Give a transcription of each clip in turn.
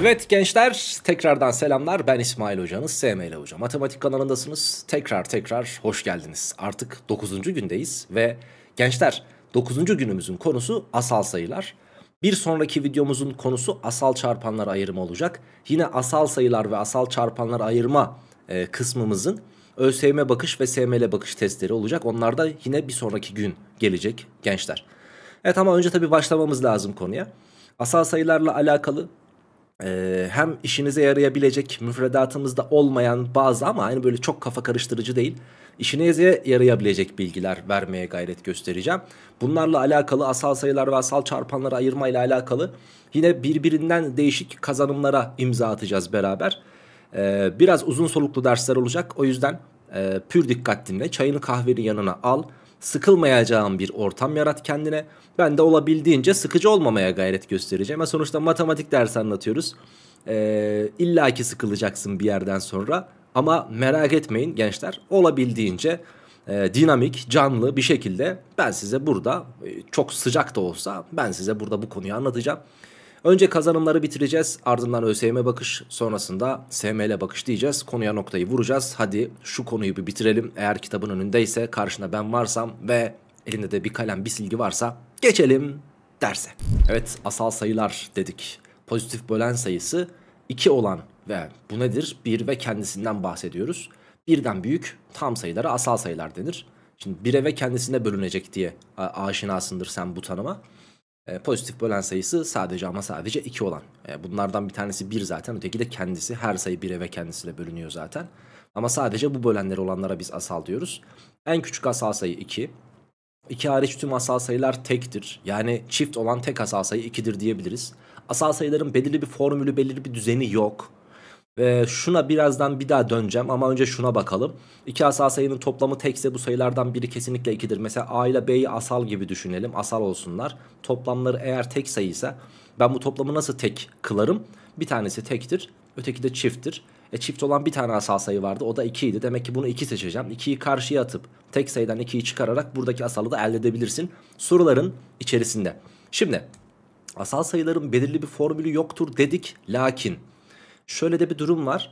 Evet gençler tekrardan selamlar ben İsmail Hoca'nız SML Hoca. Matematik kanalındasınız tekrar tekrar hoş geldiniz. Artık 9. gündeyiz ve gençler 9. günümüzün konusu asal sayılar. Bir sonraki videomuzun konusu asal çarpanlar ayırma olacak. Yine asal sayılar ve asal çarpanlar ayırma e, kısmımızın ÖSYM bakış ve SML bakış testleri olacak. Onlar da yine bir sonraki gün gelecek gençler. Evet ama önce tabi başlamamız lazım konuya. Asal sayılarla alakalı e, hem işinize yarayabilecek müfredatımızda olmayan bazı ama aynı böyle çok kafa karıştırıcı değil işinize yarayabilecek bilgiler vermeye gayret göstereceğim. Bunlarla alakalı asal sayılar ve asal çarpanları ayırma ile alakalı yine birbirinden değişik kazanımlara imza atacağız beraber. Ee, biraz uzun soluklu dersler olacak o yüzden e, pür dikkat dinle çayını kahveni yanına al. Sıkılmayacağım bir ortam yarat kendine. Ben de olabildiğince sıkıcı olmamaya gayret göstereceğim. Ama Sonuçta matematik dersi anlatıyoruz. Ee, İlla ki sıkılacaksın bir yerden sonra. Ama merak etmeyin gençler olabildiğince e, dinamik, canlı bir şekilde ben size burada e, çok sıcak da olsa ben size burada bu konuyu anlatacağım. Önce kazanımları bitireceğiz. Ardından ÖSYM bakış. Sonrasında SML bakış diyeceğiz. Konuya noktayı vuracağız. Hadi şu konuyu bir bitirelim. Eğer kitabın önündeyse karşında ben varsam ve elinde de bir kalem bir silgi varsa geçelim derse. Evet asal sayılar dedik. Pozitif bölen sayısı 2 olan ve bu nedir? 1 ve kendisinden bahsediyoruz. Birden büyük tam sayılara asal sayılar denir. Şimdi 1'e ve kendisine bölünecek diye aşinasındır sen bu tanıma. E, pozitif bölen sayısı sadece ama sadece 2 olan. E, bunlardan bir tanesi 1 zaten öteki de kendisi. Her sayı 1'e ve kendisiyle bölünüyor zaten. Ama sadece bu bölenleri olanlara biz asal diyoruz. En küçük asal sayı 2. 2 hariç tüm asal sayılar tektir. Yani çift olan tek asal sayı 2'dir diyebiliriz. Asal sayıların belirli bir formülü, belirli bir düzeni yok. Ve ee, şuna birazdan bir daha döneceğim ama önce şuna bakalım. İki asal sayının toplamı tekse bu sayılardan biri kesinlikle 2'dir. Mesela A ile B'yi asal gibi düşünelim. Asal olsunlar. Toplamları eğer tek sayıysa ben bu toplamı nasıl tek kılarım? Bir tanesi tektir, öteki de çifttir. E çift olan bir tane asal sayı vardı. O da 2'ydi. Demek ki bunu 2 seçeceğim. 2'yi karşıya atıp tek sayıdan 2'yi çıkararak buradaki asalı da elde edebilirsin. Soruların içerisinde. Şimdi asal sayıların belirli bir formülü yoktur dedik. Lakin Şöyle de bir durum var.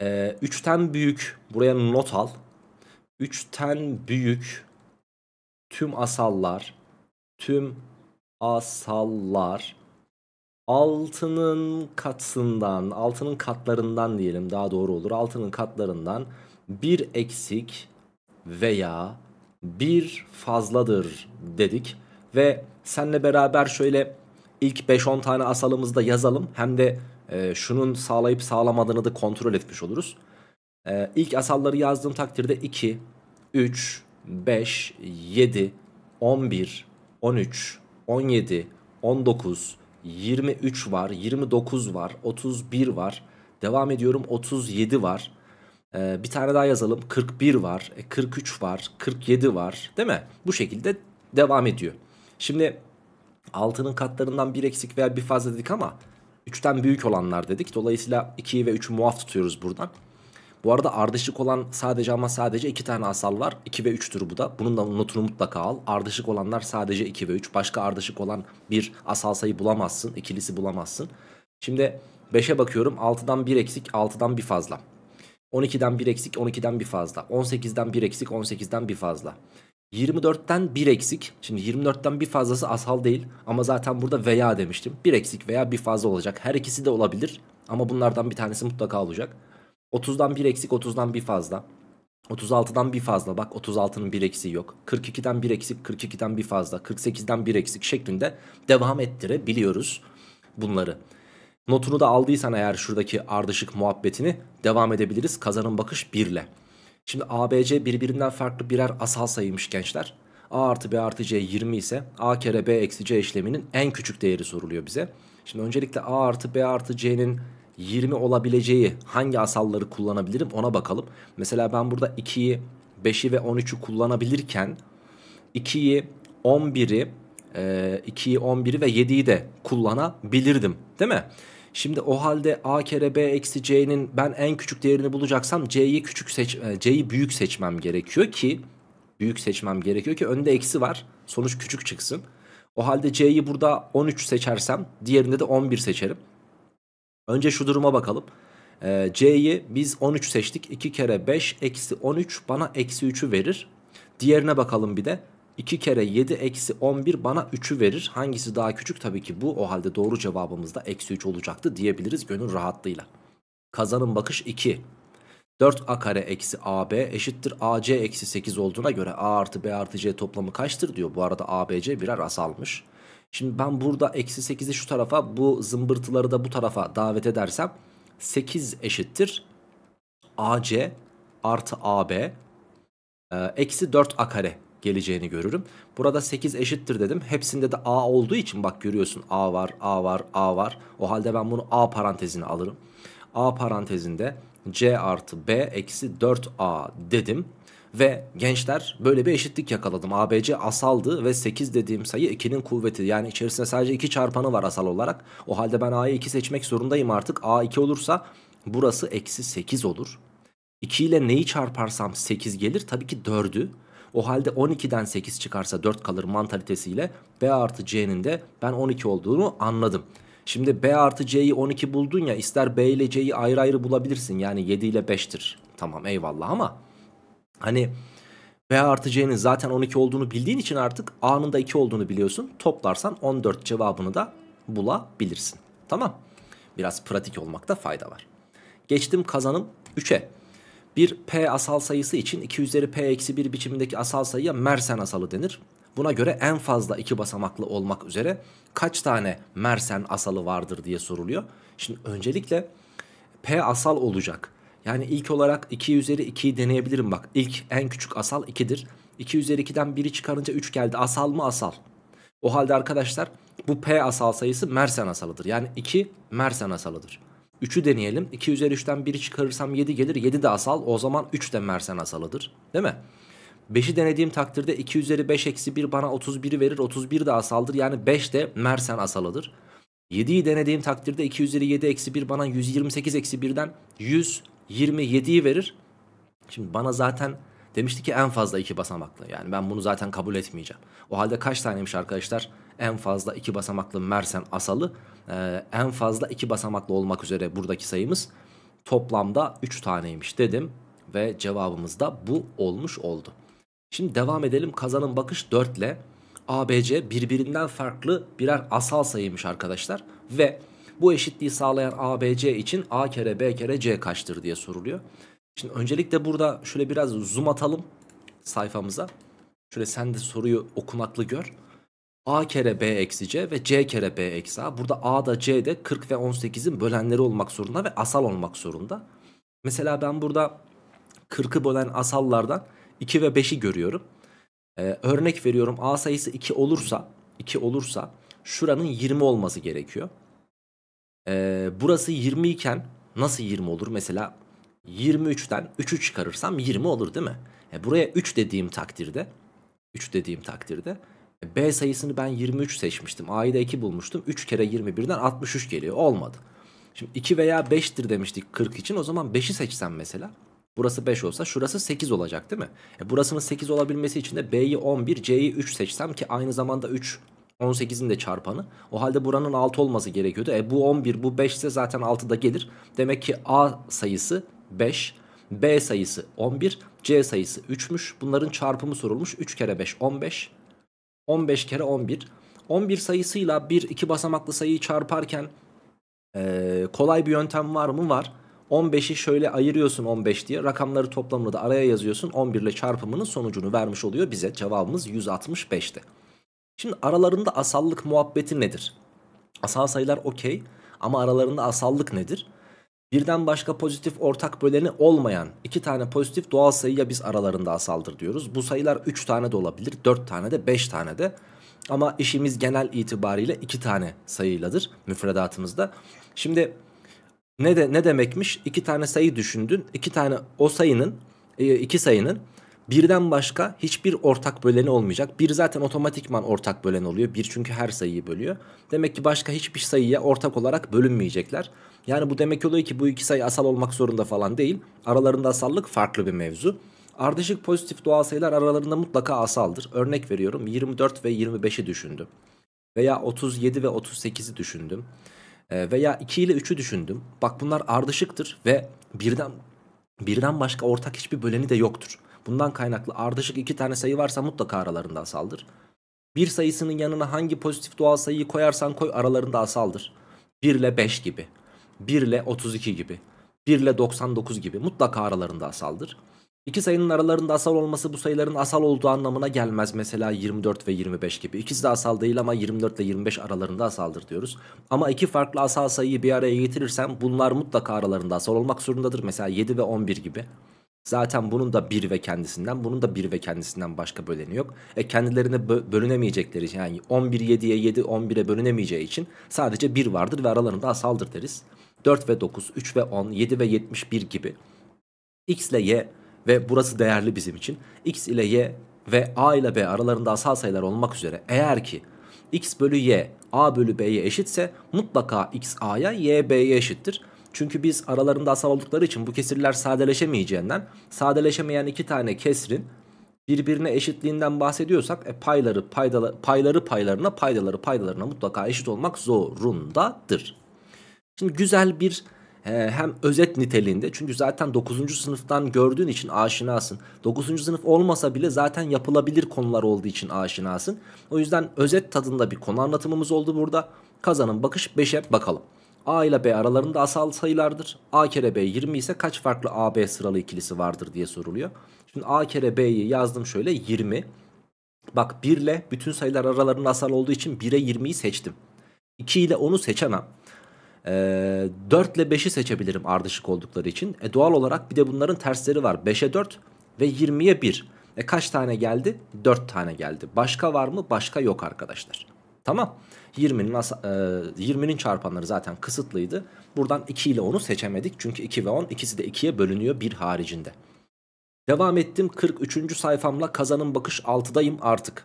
3'ten ee, büyük buraya not al. 3'ten büyük tüm asallar tüm asallar altının katından altının katlarından diyelim daha doğru olur altının katlarından bir eksik veya bir fazladır dedik ve senle beraber şöyle ilk 5-10 tane asalımızı da yazalım hem de e, şunun sağlayıp sağlamadığını da kontrol etmiş oluruz. E, ilk asalları yazdığım takdirde 2, 3, 5, 7, 11, 13, 17, 19, 23 var, 29 var, 31 var. Devam ediyorum 37 var. Ee, bir tane daha yazalım 41 var, 43 e, var, 47 var değil mi? Bu şekilde devam ediyor. Şimdi altının katlarından bir eksik veya bir fazla dedik ama 3'ten büyük olanlar dedik. Dolayısıyla 2'yi ve 3'ü muaf tutuyoruz buradan. Bu arada ardışık olan sadece ama sadece 2 tane asal var. 2 ve 3'tür bu da. Bunun da notunu mutlaka al. Ardışık olanlar sadece 2 ve 3. Başka ardışık olan bir asal sayı bulamazsın. İkilisi bulamazsın. Şimdi 5'e bakıyorum. 6'dan 1 eksik, 6'dan 1 fazla. 12'den 1 eksik, 12'den 1 fazla. 18'den 1 eksik, 18'den 1 fazla. 24'ten 1 eksik. Şimdi 24'ten bir fazlası asal değil ama zaten burada veya demiştim. 1 eksik veya bir fazla olacak. Her ikisi de olabilir ama bunlardan bir tanesi mutlaka olacak. 30'dan 1 eksik, 30'dan bir fazla. 36'dan bir fazla bak 36'nın bir eksiği yok. 42'den bir eksik, 42'den bir fazla, 48'den bir eksik şeklinde devam ettirebiliyoruz bunları. Notunu da aldıysan eğer şuradaki ardışık muhabbetini devam edebiliriz. Kazanın bakış 1 ile. Şimdi ABC birbirinden farklı birer asal sayıymış gençler. A artı B artı C 20 ise A kere B eksi C işleminin en küçük değeri soruluyor bize. Şimdi öncelikle A artı B artı C'nin 20 olabileceği hangi asalları kullanabilirim ona bakalım. Mesela ben burada 2'yi 5'i ve 13'ü kullanabilirken 2'yi 11'i 2'yi 11'i ve 7'yi de kullanabilirdim değil mi? Şimdi o halde a kere b eksi c'nin ben en küçük değerini bulacaksam c'yi küçük seç e, c'yi büyük seçmem gerekiyor ki büyük seçmem gerekiyor ki önde eksi var. Sonuç küçük çıksın. O halde c'yi burada 13 seçersem diğerinde de 11 seçerim. Önce şu duruma bakalım. Ee, c'yi biz 13 seçtik. 2 kere 5 eksi 13 bana eksi 3'ü verir. Diğerine bakalım bir de. 2 kere 7 eksi 11 bana 3'ü verir. Hangisi daha küçük? Tabii ki bu. O halde doğru cevabımız da eksi 3 olacaktı diyebiliriz gönül rahatlığıyla. Kazanın bakış 2. 4a kare eksi ab eşittir ac eksi 8 olduğuna göre a artı b artı c toplamı kaçtır diyor. Bu arada abc birer asalmış. Şimdi ben burada eksi 8'i şu tarafa bu zımbırtıları da bu tarafa davet edersem 8 eşittir ac artı ab e, eksi 4a kare geleceğini görürüm. Burada 8 eşittir dedim. Hepsinde de A olduğu için bak görüyorsun A var, A var, A var. O halde ben bunu A parantezine alırım. A parantezinde C artı B eksi 4A dedim. Ve gençler böyle bir eşitlik yakaladım. ABC asaldı ve 8 dediğim sayı 2'nin kuvveti. Yani içerisinde sadece 2 çarpanı var asal olarak. O halde ben A'yı 2 seçmek zorundayım artık. A 2 olursa burası eksi 8 olur. 2 ile neyi çarparsam 8 gelir? Tabii ki 4'ü. O halde 12'den 8 çıkarsa 4 kalır mantalitesiyle B artı C'nin de ben 12 olduğunu anladım. Şimdi B artı C'yi 12 buldun ya ister B ile C'yi ayrı ayrı bulabilirsin. Yani 7 ile 5'tir. Tamam eyvallah ama hani B artı C'nin zaten 12 olduğunu bildiğin için artık A'nın da 2 olduğunu biliyorsun. Toplarsan 14 cevabını da bulabilirsin. Tamam. Biraz pratik olmakta fayda var. Geçtim kazanım 3'e. Bir P asal sayısı için 2 üzeri P eksi 1 biçimindeki asal sayıya Mersen asalı denir. Buna göre en fazla iki basamaklı olmak üzere kaç tane Mersen asalı vardır diye soruluyor. Şimdi öncelikle P asal olacak. Yani ilk olarak 2 üzeri 2'yi deneyebilirim bak. İlk en küçük asal 2'dir. 2 üzeri 2'den 1'i çıkarınca 3 geldi. Asal mı asal? O halde arkadaşlar bu P asal sayısı Mersen asalıdır. Yani 2 Mersen asalıdır. 3'ü deneyelim. 2 üzeri 3'ten 1'i çıkarırsam 7 gelir. 7 de asal. O zaman 3 de Mersen asalıdır. Değil mi? 5'i denediğim takdirde 2 üzeri 5 eksi 1 bana 31'i verir. 31 de asaldır. Yani 5 de Mersen asalıdır. 7'yi denediğim takdirde 2 üzeri 7 eksi 1 bana 128 eksi 1'den 127'yi verir. Şimdi bana zaten demişti ki en fazla 2 basamaklı. Yani ben bunu zaten kabul etmeyeceğim. O halde kaç taneymiş arkadaşlar? en fazla iki basamaklı Mersen asalı e, en fazla iki basamaklı olmak üzere buradaki sayımız toplamda 3 taneymiş dedim ve cevabımız da bu olmuş oldu. Şimdi devam edelim kazanın bakış 4 ile ABC birbirinden farklı birer asal sayıymış arkadaşlar ve bu eşitliği sağlayan ABC için A kere B kere C kaçtır diye soruluyor. Şimdi öncelikle burada şöyle biraz zoom atalım sayfamıza. Şöyle sen de soruyu okumaklı gör a kere b eksi c ve c kere b eksi a. Burada a da c de 40 ve 18'in bölenleri olmak zorunda ve asal olmak zorunda. Mesela ben burada 40'ı bölen asallardan 2 ve 5'i görüyorum. Ee, örnek veriyorum a sayısı 2 olursa 2 olursa şuranın 20 olması gerekiyor. Ee, burası 20 iken nasıl 20 olur? Mesela 23'ten 3'ü çıkarırsam 20 olur değil mi? E, buraya 3 dediğim takdirde 3 dediğim takdirde e, B sayısını ben 23 seçmiştim. A'yı da 2 bulmuştum. 3 kere 21'den 63 geliyor. Olmadı. Şimdi 2 veya 5'tir demiştik 40 için. O zaman 5'i seçsem mesela. Burası 5 olsa şurası 8 olacak değil mi? E burasının 8 olabilmesi için de B'yi 11, C'yi 3 seçsem ki aynı zamanda 3 18'in de çarpanı. O halde buranın 6 olması gerekiyordu. E bu 11 bu 5 ise zaten 6 da gelir. Demek ki A sayısı 5, B sayısı 11, C sayısı 3'müş. Bunların çarpımı sorulmuş. 3 kere 5 15. 15 kere 11. 11 sayısıyla bir iki basamaklı sayıyı çarparken e, kolay bir yöntem var mı? Var. 15'i şöyle ayırıyorsun 15 diye rakamları toplamını da araya yazıyorsun 11 ile çarpımının sonucunu vermiş oluyor bize cevabımız 165'ti. Şimdi aralarında asallık muhabbeti nedir? Asal sayılar okey ama aralarında asallık nedir? Birden başka pozitif ortak böleni olmayan iki tane pozitif doğal sayıya biz aralarında asaldır diyoruz. Bu sayılar 3 tane de olabilir, 4 tane de, 5 tane de. Ama işimiz genel itibariyle 2 tane sayıyladır müfredatımızda. Şimdi ne de ne demekmiş? 2 tane sayı düşündün. 2 tane o sayının e, iki sayının Birden başka hiçbir ortak böleni olmayacak. Bir zaten otomatikman ortak bölen oluyor. Bir çünkü her sayıyı bölüyor. Demek ki başka hiçbir sayıya ortak olarak bölünmeyecekler. Yani bu demek oluyor ki bu iki sayı asal olmak zorunda falan değil. Aralarında asallık farklı bir mevzu. Ardışık pozitif doğal sayılar aralarında mutlaka asaldır. Örnek veriyorum 24 ve 25'i düşündüm. Veya 37 ve 38'i düşündüm. Ee, veya 2 ile 3'ü düşündüm. Bak bunlar ardışıktır ve birden birden başka ortak hiçbir böleni de yoktur. Bundan kaynaklı ardışık iki tane sayı varsa mutlaka aralarında asaldır. Bir sayısının yanına hangi pozitif doğal sayıyı koyarsan koy aralarında asaldır. 1 ile 5 gibi. 1 ile 32 gibi. 1 ile 99 gibi. Mutlaka aralarında asaldır. İki sayının aralarında asal olması bu sayıların asal olduğu anlamına gelmez. Mesela 24 ve 25 gibi. İkisi de asal değil ama 24 ile 25 aralarında asaldır diyoruz. Ama iki farklı asal sayıyı bir araya getirirsem bunlar mutlaka aralarında asal olmak zorundadır. Mesela 7 ve 11 gibi. Zaten bunun da bir ve kendisinden, bunun da bir ve kendisinden başka böleni yok. E kendilerine bölünemeyecekleri yani 11 7'ye 7, 11'e bölünemeyeceği için sadece 1 vardır ve aralarında asaldır deriz. 4 ve 9, 3 ve 10, 7 ve 71 gibi. X ile Y ve burası değerli bizim için. X ile Y ve A ile B aralarında asal sayılar olmak üzere eğer ki X bölü Y A bölü B'ye eşitse mutlaka X A'ya Y B'ye eşittir. Çünkü biz aralarında asal oldukları için bu kesirler sadeleşemeyeceğinden sadeleşemeyen iki tane kesrin birbirine eşitliğinden bahsediyorsak e, payları paydala, payları paylarına paydaları paydalarına mutlaka eşit olmak zorundadır. Şimdi güzel bir e, hem özet niteliğinde çünkü zaten 9. sınıftan gördüğün için aşinasın. 9. sınıf olmasa bile zaten yapılabilir konular olduğu için aşinasın. O yüzden özet tadında bir konu anlatımımız oldu burada. Kazanın bakış 5'e bakalım. A ile B aralarında asal sayılardır. A kere B 20 ise kaç farklı AB sıralı ikilisi vardır diye soruluyor. Şimdi A kere B'yi yazdım şöyle 20. Bak 1 ile bütün sayılar aralarında asal olduğu için 1'e 20'yi seçtim. 2 ile 10'u seçemem. Ee, 4 ile 5'i seçebilirim ardışık oldukları için. E, doğal olarak bir de bunların tersleri var. 5'e 4 ve 20'ye 1. E kaç tane geldi? 4 tane geldi. Başka var mı? Başka yok arkadaşlar. Tamam. 20'nin 20'nin e, çarpanları zaten kısıtlıydı. Buradan 2 ile 10'u seçemedik. Çünkü 2 ve 10 ikisi de 2'ye bölünüyor bir haricinde. Devam ettim 43. sayfamla kazanın bakış 6'dayım artık.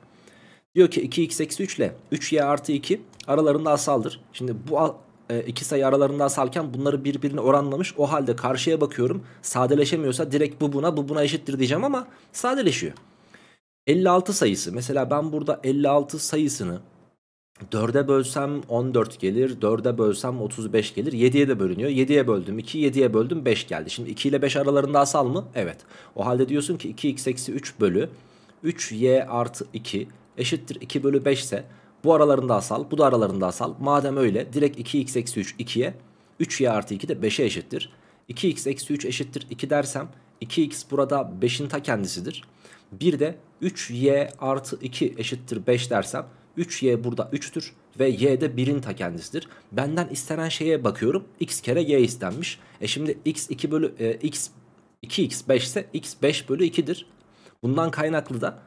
Diyor ki 2x eksi 3 ile 3y artı 2 aralarında asaldır. Şimdi bu e, iki sayı aralarında asalken bunları birbirine oranlamış. O halde karşıya bakıyorum. Sadeleşemiyorsa direkt bu buna bu buna eşittir diyeceğim ama sadeleşiyor. 56 sayısı. Mesela ben burada 56 sayısını 4'e bölsem 14 gelir. 4'e bölsem 35 gelir. 7'ye de bölünüyor. 7'ye böldüm 2, 7'ye böldüm 5 geldi. Şimdi 2 ile 5 aralarında asal mı? Evet. O halde diyorsun ki 2x eksi 3 bölü 3y artı 2 eşittir 2 bölü 5 ise bu aralarında asal, bu da aralarında asal. Madem öyle direkt 2x eksi 3 2'ye, 3y artı 2 de 5'e eşittir. 2x eksi 3 eşittir 2 dersem 2x burada 5'in ta kendisidir. Bir de 3y artı 2 eşittir 5 dersem 3y burada 3'tür ve y de 1'in ta kendisidir. Benden istenen şeye bakıyorum. x kere y istenmiş. E şimdi x 2 bölü e, x 2x 5 ise x 5 bölü 2'dir. Bundan kaynaklı da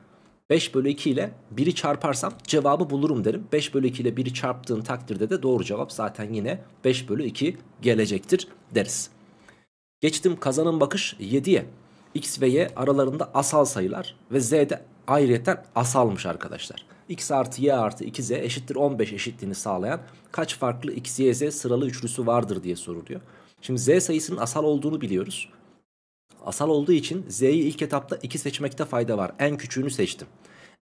5 bölü 2 ile 1'i çarparsam cevabı bulurum derim. 5 bölü 2 ile 1'i çarptığın takdirde de doğru cevap zaten yine 5 bölü 2 gelecektir deriz. Geçtim kazanın bakış 7'ye. X ve Y aralarında asal sayılar ve Z de ayrıyeten asalmış arkadaşlar x artı y artı 2z eşittir 15 eşitliğini sağlayan kaç farklı x, y, z sıralı üçlüsü vardır diye soruluyor. Şimdi z sayısının asal olduğunu biliyoruz. Asal olduğu için z'yi ilk etapta 2 seçmekte fayda var. En küçüğünü seçtim.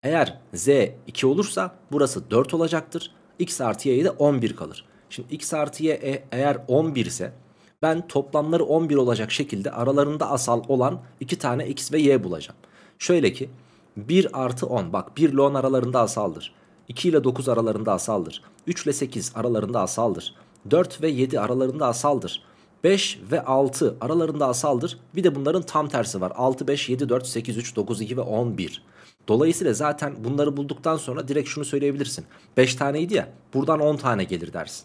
Eğer z 2 olursa burası 4 olacaktır. x artı y'ye de 11 kalır. Şimdi x artı y e- eğer 11 ise ben toplamları 11 olacak şekilde aralarında asal olan 2 tane x ve y bulacağım. Şöyle ki 1 artı 10 bak 1 ile 10 aralarında asaldır. 2 ile 9 aralarında asaldır. 3 ile 8 aralarında asaldır. 4 ve 7 aralarında asaldır. 5 ve 6 aralarında asaldır. Bir de bunların tam tersi var. 6, 5, 7, 4, 8, 3, 9, 2 ve 11. Dolayısıyla zaten bunları bulduktan sonra direkt şunu söyleyebilirsin. 5 taneydi ya buradan 10 tane gelir dersin.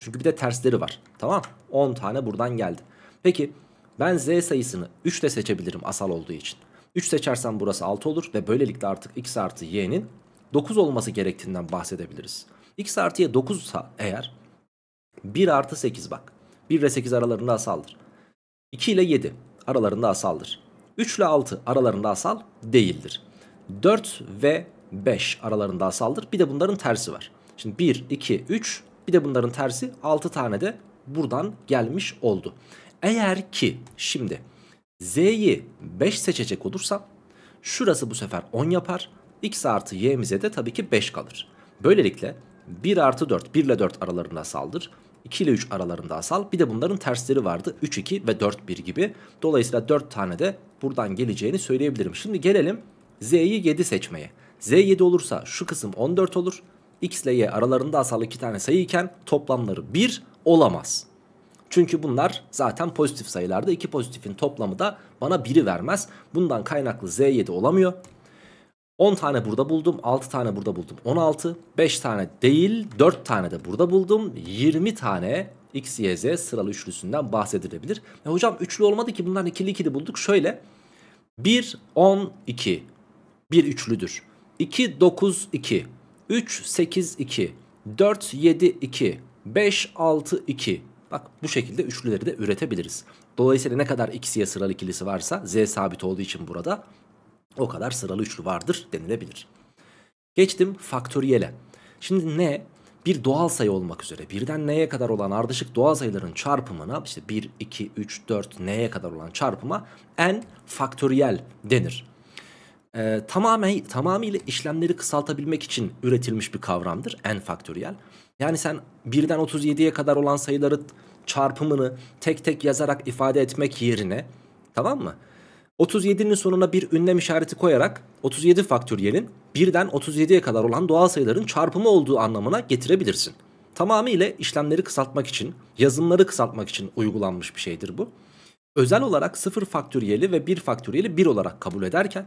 Çünkü bir de tersleri var. Tamam 10 tane buradan geldi. Peki ben z sayısını 3 de seçebilirim asal olduğu için. 3 seçersen burası 6 olur ve böylelikle artık x artı y'nin 9 olması gerektiğinden bahsedebiliriz. x artı y 9 sa eğer 1 artı 8 bak. 1 ve 8 aralarında asaldır. 2 ile 7 aralarında asaldır. 3 ile 6 aralarında asal değildir. 4 ve 5 aralarında asaldır. Bir de bunların tersi var. Şimdi 1, 2, 3 bir de bunların tersi 6 tane de buradan gelmiş oldu. Eğer ki şimdi Z'yi 5 seçecek olursam şurası bu sefer 10 yapar. X artı Y'mize de tabii ki 5 kalır. Böylelikle 1 artı 4 1 ile 4 aralarında saldır. 2 ile 3 aralarında asal. Bir de bunların tersleri vardı. 3 2 ve 4 1 gibi. Dolayısıyla 4 tane de buradan geleceğini söyleyebilirim. Şimdi gelelim Z'yi 7 seçmeye. Z 7 olursa şu kısım 14 olur. X ile Y aralarında asal iki tane sayı iken toplamları 1 olamaz. Çünkü bunlar zaten pozitif sayılarda. iki pozitifin toplamı da bana 1'i vermez. Bundan kaynaklı Z7 olamıyor. 10 tane burada buldum. 6 tane burada buldum. 16. 5 tane değil 4 tane de burada buldum. 20 tane X, Y, Z sıralı üçlüsünden bahsedilebilir. E hocam üçlü olmadı ki bunlar ikili ikili bulduk. Şöyle 1, 10, 2. bir üçlüdür. 2, 9, 2. 3, 8, 2. 4, 7, 2. 5, 6, 2. Bak bu şekilde üçlüleri de üretebiliriz. Dolayısıyla ne kadar x'ye sıralı ikilisi varsa z sabit olduğu için burada o kadar sıralı üçlü vardır denilebilir. Geçtim faktöriyele. Şimdi n Bir doğal sayı olmak üzere birden n'ye kadar olan ardışık doğal sayıların çarpımına işte 1, 2, 3, 4 n'ye kadar olan çarpıma n faktöriyel denir. Ee, tamamen, tamamıyla işlemleri kısaltabilmek için üretilmiş bir kavramdır n faktöriyel. Yani sen birden 37'ye kadar olan sayıları çarpımını tek tek yazarak ifade etmek yerine tamam mı? 37'nin sonuna bir ünlem işareti koyarak 37 faktöriyelin birden 37'ye kadar olan doğal sayıların çarpımı olduğu anlamına getirebilirsin. Tamamıyla işlemleri kısaltmak için, yazımları kısaltmak için uygulanmış bir şeydir bu. Özel olarak 0 faktöriyeli ve 1 faktöriyeli 1 olarak kabul ederken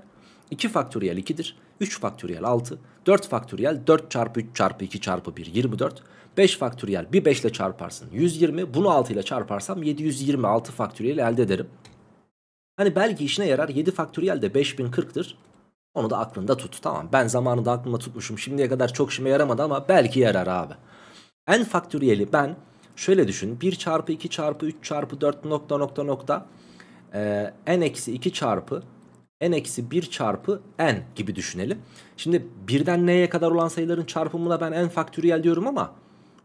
2 faktöriyel 2'dir. 3 faktöriyel 6. 4 faktöriyel 4 çarpı 3 çarpı 2 çarpı 1 24. 5 faktöriyel bir 5 ile çarparsın 120. Bunu 6 ile çarparsam 726 faktöriyel elde ederim. Hani belki işine yarar 7 faktöriyel de 5040'tır. Onu da aklında tut. Tamam ben zamanında aklımda tutmuşum. Şimdiye kadar çok işime yaramadı ama belki yarar abi. N faktöriyeli ben şöyle düşün. 1 çarpı 2 çarpı 3 çarpı 4 nokta nokta nokta. Ee, n eksi 2 çarpı n eksi 1 çarpı n gibi düşünelim. Şimdi birden n'ye kadar olan sayıların çarpımına ben n faktöriyel diyorum ama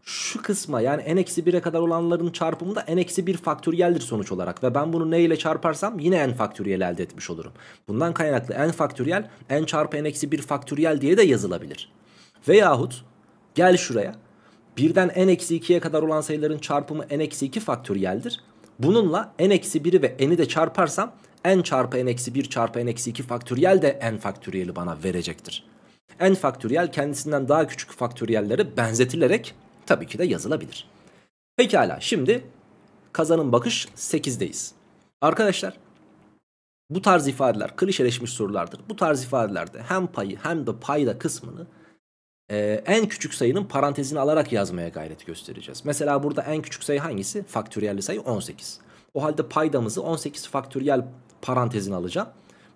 şu kısma yani n eksi 1'e kadar olanların çarpımında n eksi 1 faktöriyeldir sonuç olarak. Ve ben bunu n ile çarparsam yine n faktöriyel elde etmiş olurum. Bundan kaynaklı n faktöriyel n çarpı n eksi 1 faktöriyel diye de yazılabilir. Veyahut gel şuraya birden n eksi 2'ye kadar olan sayıların çarpımı n eksi 2 faktöriyeldir. Bununla n eksi 1'i ve n'i de çarparsam n çarpı n eksi 1 çarpı n eksi 2 faktöriyel de n faktöriyeli bana verecektir. n faktöriyel kendisinden daha küçük faktöriyelleri benzetilerek tabii ki de yazılabilir. Pekala şimdi kazanın bakış 8'deyiz. Arkadaşlar bu tarz ifadeler klişeleşmiş sorulardır. Bu tarz ifadelerde hem payı hem de payda kısmını e, en küçük sayının parantezini alarak yazmaya gayret göstereceğiz. Mesela burada en küçük sayı hangisi? Faktöriyelli sayı 18. O halde paydamızı 18 faktöriyel Parantezini alacağım.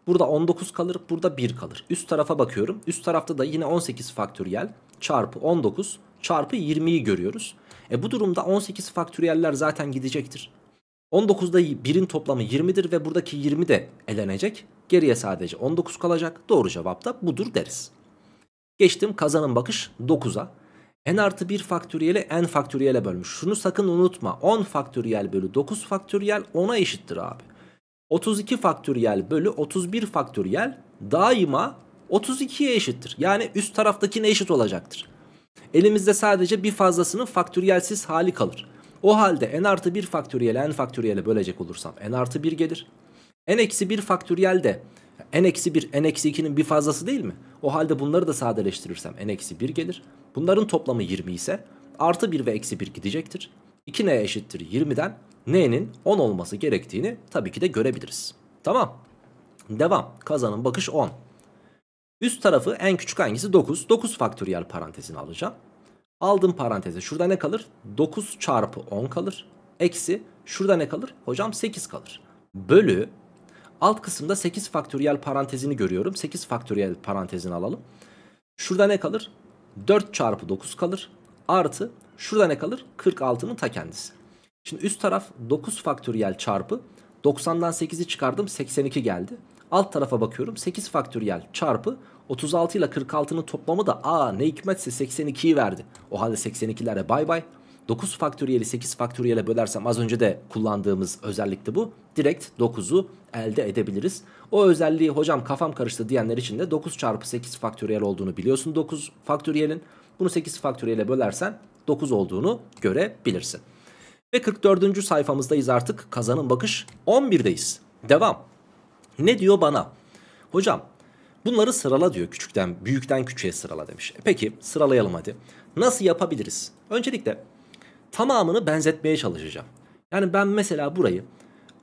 Burada 19 kalır burada 1 kalır. Üst tarafa bakıyorum. Üst tarafta da yine 18 faktöriyel çarpı 19 çarpı 20'yi görüyoruz. E bu durumda 18 faktöriyeller zaten gidecektir. 19'da 1'in toplamı 20'dir ve buradaki 20 de elenecek. Geriye sadece 19 kalacak. Doğru cevap da budur deriz. Geçtim kazanın bakış 9'a. n artı 1 faktöriyeli n faktöriyele bölmüş. Şunu sakın unutma. 10 faktöriyel bölü 9 faktöriyel 10'a eşittir abi. 32 faktöriyel bölü 31 faktöriyel daima 32'ye eşittir. Yani üst taraftakine eşit olacaktır. Elimizde sadece bir fazlasının faktöriyelsiz hali kalır. O halde n artı 1 faktöriyel n faktöriyele bölecek olursam n artı 1 gelir. n eksi 1 faktöriyel de n eksi 1 n eksi 2'nin bir fazlası değil mi? O halde bunları da sadeleştirirsem n eksi 1 gelir. Bunların toplamı 20 ise artı 1 ve eksi 1 gidecektir. 2 neye eşittir? 20'den n'nin 10 olması gerektiğini tabii ki de görebiliriz. Tamam. Devam. Kazanın bakış 10. Üst tarafı en küçük hangisi? 9. 9 faktöriyel parantezini alacağım. Aldım paranteze. Şurada ne kalır? 9 çarpı 10 kalır. Eksi. Şurada ne kalır? Hocam 8 kalır. Bölü. Alt kısımda 8 faktöriyel parantezini görüyorum. 8 faktöriyel parantezini alalım. Şurada ne kalır? 4 çarpı 9 kalır. Artı. Şurada ne kalır? 46'nın ta kendisi. Şimdi üst taraf 9 faktöriyel çarpı 90'dan 8'i çıkardım 82 geldi. Alt tarafa bakıyorum 8 faktöriyel çarpı 36 ile 46'nın toplamı da aa ne hikmetse 82'yi verdi. O halde 82'lere bay bay. 9 faktöriyeli 8 faktöriyele bölersem az önce de kullandığımız özellikti bu. Direkt 9'u elde edebiliriz. O özelliği hocam kafam karıştı diyenler için de 9 çarpı 8 faktöriyel olduğunu biliyorsun 9 faktöriyelin. Bunu 8 faktöriyele bölersen 9 olduğunu görebilirsin. Ve 44. sayfamızdayız artık kazanın bakış 11'deyiz. Devam. Ne diyor bana? Hocam bunları sırala diyor küçükten büyükten küçüğe sırala demiş. E peki sıralayalım hadi. Nasıl yapabiliriz? Öncelikle tamamını benzetmeye çalışacağım. Yani ben mesela burayı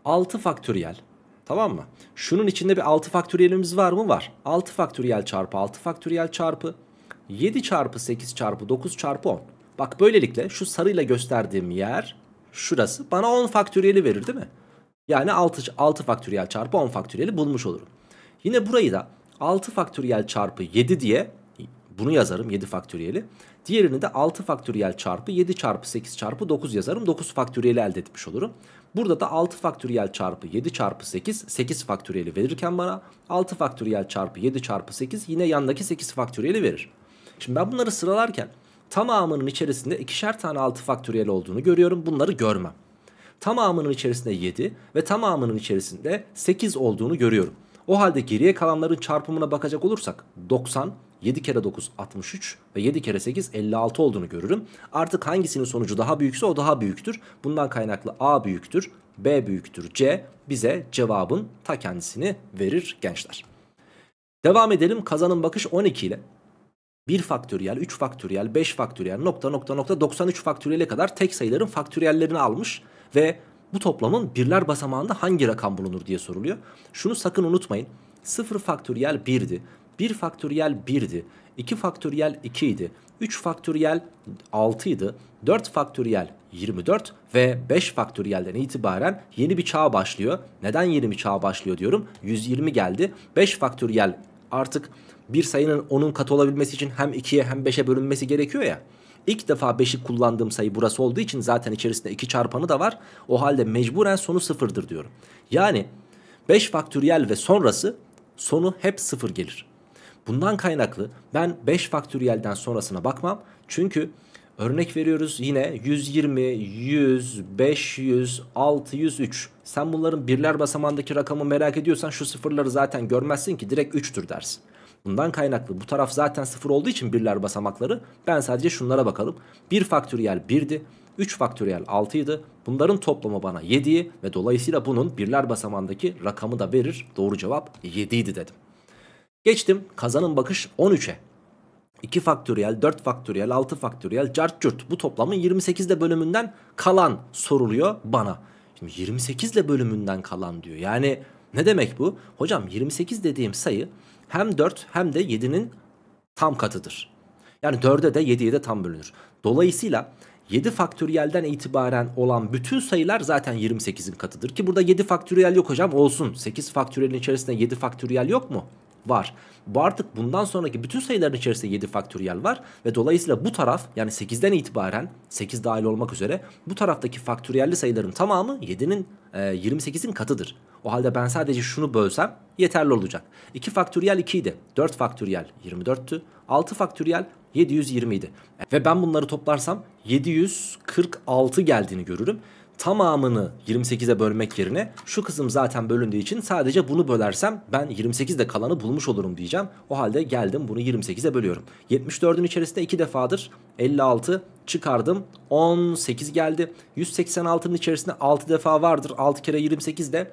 6 faktöriyel tamam mı? Şunun içinde bir 6 faktöriyelimiz var mı? Var. 6 faktöriyel çarpı 6 faktöriyel çarpı 7 çarpı 8 çarpı 9 çarpı 10. Bak böylelikle şu sarıyla gösterdiğim yer şurası bana 10 faktöriyeli verir değil mi? Yani 6, 6 faktöriyel çarpı 10 faktöriyeli bulmuş olurum. Yine burayı da 6 faktöriyel çarpı 7 diye bunu yazarım 7 faktöriyeli. Diğerini de 6 faktöriyel çarpı 7 çarpı 8 çarpı 9 yazarım. 9 faktöriyeli elde etmiş olurum. Burada da 6 faktöriyel çarpı 7 çarpı 8 8 faktöriyeli verirken bana 6 faktöriyel çarpı 7 çarpı 8 yine yandaki 8 faktöriyeli verir. Şimdi ben bunları sıralarken Tamamının içerisinde ikişer tane 6 faktöriyel olduğunu görüyorum. Bunları görmem. Tamamının içerisinde 7 ve tamamının içerisinde 8 olduğunu görüyorum. O halde geriye kalanların çarpımına bakacak olursak 90, 7 kere 9 63 ve 7 kere 8 56 olduğunu görürüm. Artık hangisinin sonucu daha büyükse o daha büyüktür. Bundan kaynaklı A büyüktür, B büyüktür, C bize cevabın ta kendisini verir gençler. Devam edelim kazanın bakış 12 ile. 1 faktöriyel, 3 faktöriyel, 5 faktöriyel, nokta nokta nokta 93 faktöriyele kadar tek sayıların faktöriyellerini almış ve bu toplamın birler basamağında hangi rakam bulunur diye soruluyor. Şunu sakın unutmayın. 0 faktöriyel 1'di. 1 faktöriyel 1'di. 2 faktöriyel 2 idi. 3 faktöriyel 6 idi. 4 faktöriyel 24 ve 5 faktöriyelden itibaren yeni bir çağ başlıyor. Neden yeni bir çağ başlıyor diyorum. 120 geldi. 5 faktöriyel artık bir sayının 10'un katı olabilmesi için hem 2'ye hem 5'e bölünmesi gerekiyor ya. İlk defa 5'i kullandığım sayı burası olduğu için zaten içerisinde 2 çarpanı da var. O halde mecburen sonu sıfırdır diyorum. Yani 5 faktöriyel ve sonrası sonu hep sıfır gelir. Bundan kaynaklı ben 5 faktöriyelden sonrasına bakmam. Çünkü örnek veriyoruz yine 120, 100, 500, 603. Sen bunların birler basamandaki rakamı merak ediyorsan şu sıfırları zaten görmezsin ki direkt 3'tür dersin. Bundan kaynaklı. Bu taraf zaten sıfır olduğu için birler basamakları. Ben sadece şunlara bakalım. 1 faktöriyel 1'di. 3 faktöriyel 6'ydı. Bunların toplamı bana 7'yi ve dolayısıyla bunun birler basamağındaki rakamı da verir. Doğru cevap 7 idi dedim. Geçtim kazanın bakış 13'e. 2 faktöriyel, 4 faktöriyel, 6 faktöriyel, cart cürt. Bu toplamın 28'de bölümünden kalan soruluyor bana. Şimdi 28'le bölümünden kalan diyor. Yani ne demek bu? Hocam 28 dediğim sayı hem 4 hem de 7'nin tam katıdır. Yani 4'e de 7'ye de tam bölünür. Dolayısıyla 7 faktöriyelden itibaren olan bütün sayılar zaten 28'in katıdır. Ki burada 7 faktöriyel yok hocam olsun. 8 faktöriyelin içerisinde 7 faktöriyel yok mu? var. Bu artık bundan sonraki bütün sayıların içerisinde 7 faktöriyel var ve dolayısıyla bu taraf yani 8'den itibaren 8 dahil olmak üzere bu taraftaki faktöriyelli sayıların tamamı 7'nin e, 28'in katıdır. O halde ben sadece şunu bölsem yeterli olacak. 2 faktöriyel 2 idi. 4 faktöriyel 24'tü. 6 faktöriyel 720 idi. Ve ben bunları toplarsam 746 geldiğini görürüm tamamını 28'e bölmek yerine şu kısım zaten bölündüğü için sadece bunu bölersem ben 28'de kalanı bulmuş olurum diyeceğim. O halde geldim bunu 28'e bölüyorum. 74'ün içerisinde 2 defadır 56 çıkardım 18 geldi. 186'nın içerisinde 6 defa vardır 6 kere 28 de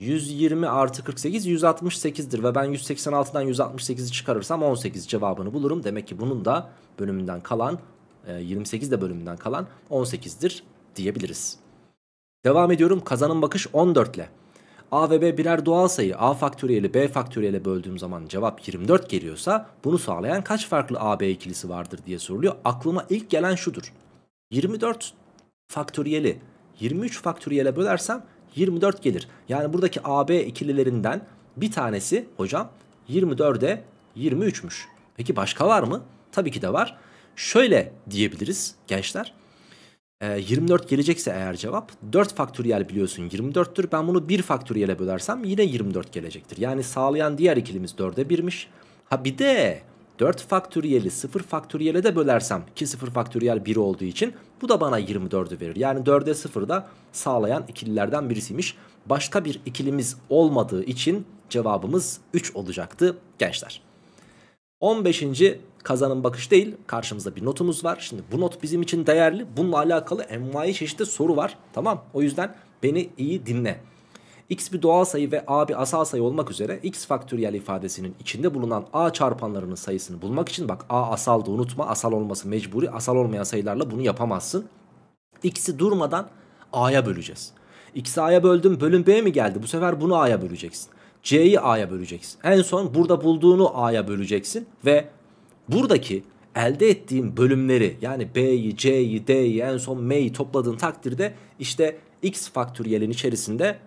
120 artı 48 168'dir ve ben 186'dan 168'i çıkarırsam 18 cevabını bulurum. Demek ki bunun da bölümünden kalan 28 e, de bölümünden kalan 18'dir diyebiliriz. Devam ediyorum Kazanın bakış 14 ile. A ve B birer doğal sayı A faktöriyeli B faktöriyeli böldüğüm zaman cevap 24 geliyorsa bunu sağlayan kaç farklı AB ikilisi vardır diye soruluyor. Aklıma ilk gelen şudur. 24 faktöriyeli 23 faktöriyele bölersem 24 gelir. Yani buradaki AB ikililerinden bir tanesi hocam 24'e 23'müş. Peki başka var mı? Tabii ki de var. Şöyle diyebiliriz gençler. 24 gelecekse eğer cevap 4 faktöriyel biliyorsun 24'tür. Ben bunu 1 faktöriyele bölersem yine 24 gelecektir. Yani sağlayan diğer ikilimiz 4'e 1'miş. Ha bir de 4 faktöriyeli 0 faktöriyele de bölersem ki 0 faktöriyel 1 olduğu için bu da bana 24'ü verir. Yani 4'e 0 da sağlayan ikililerden birisiymiş. Başka bir ikilimiz olmadığı için cevabımız 3 olacaktı gençler. 15. Kazanın bakış değil. Karşımızda bir notumuz var. Şimdi bu not bizim için değerli. Bununla alakalı envai çeşitli soru var. Tamam. O yüzden beni iyi dinle. X bir doğal sayı ve A bir asal sayı olmak üzere X faktöriyel ifadesinin içinde bulunan A çarpanlarının sayısını bulmak için bak A asal da unutma. Asal olması mecburi. Asal olmayan sayılarla bunu yapamazsın. X'i durmadan A'ya böleceğiz. X'i A'ya böldüm. Bölüm B mi geldi? Bu sefer bunu A'ya böleceksin. C'yi A'ya böleceksin. En son burada bulduğunu A'ya böleceksin ve buradaki elde ettiğin bölümleri yani B'yi, C'yi, D'yi en son M'yi topladığın takdirde işte X faktöriyelin içerisinde